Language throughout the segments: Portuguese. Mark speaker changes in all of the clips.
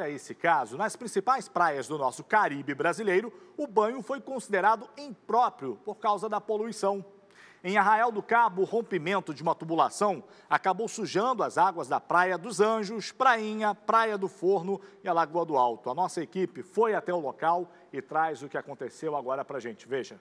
Speaker 1: Olha esse caso, nas principais praias do nosso Caribe brasileiro, o banho foi considerado impróprio por causa da poluição. Em Arraial do Cabo, o rompimento de uma tubulação acabou sujando as águas da Praia dos Anjos, Prainha, Praia do Forno e a Lagoa do Alto. A nossa equipe foi até o local e traz o que aconteceu agora para gente. Veja.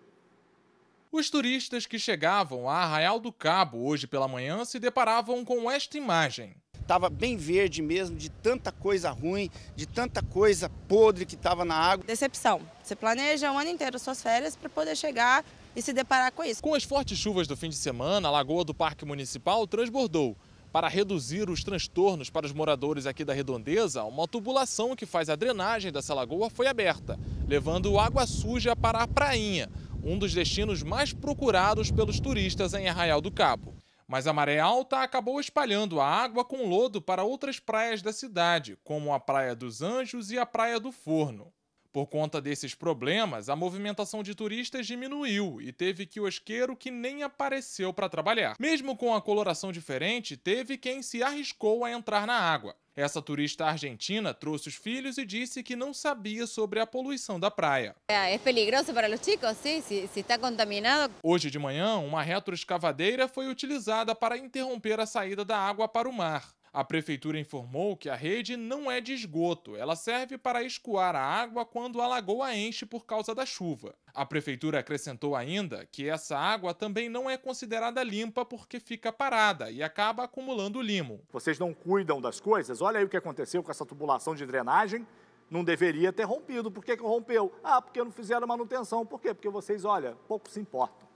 Speaker 2: Os turistas que chegavam a Arraial do Cabo hoje pela manhã se deparavam com esta imagem estava bem verde mesmo, de tanta coisa ruim, de tanta coisa podre que estava na água. Decepção. Você planeja o ano inteiro suas férias para poder chegar e se deparar com isso. Com as fortes chuvas do fim de semana, a lagoa do Parque Municipal transbordou. Para reduzir os transtornos para os moradores aqui da Redondeza, uma tubulação que faz a drenagem dessa lagoa foi aberta, levando água suja para a Prainha, um dos destinos mais procurados pelos turistas em Arraial do Cabo mas a maré alta acabou espalhando a água com lodo para outras praias da cidade, como a Praia dos Anjos e a Praia do Forno. Por conta desses problemas, a movimentação de turistas diminuiu e teve quiosqueiro que nem apareceu para trabalhar. Mesmo com a coloração diferente, teve quem se arriscou a entrar na água. Essa turista argentina trouxe os filhos e disse que não sabia sobre a poluição da praia. É, é perigoso para os chicos, sim, se, se está contaminado. Hoje de manhã, uma retroescavadeira foi utilizada para interromper a saída da água para o mar. A prefeitura informou que a rede não é de esgoto, ela serve para escoar a água quando a lagoa enche por causa da chuva. A prefeitura acrescentou ainda que essa água também não é considerada limpa porque fica parada
Speaker 1: e acaba acumulando limo. Vocês não cuidam das coisas? Olha aí o que aconteceu com essa tubulação de drenagem. Não deveria ter rompido. Por que, que rompeu? Ah, porque não fizeram manutenção. Por quê? Porque vocês, olha, pouco se importam.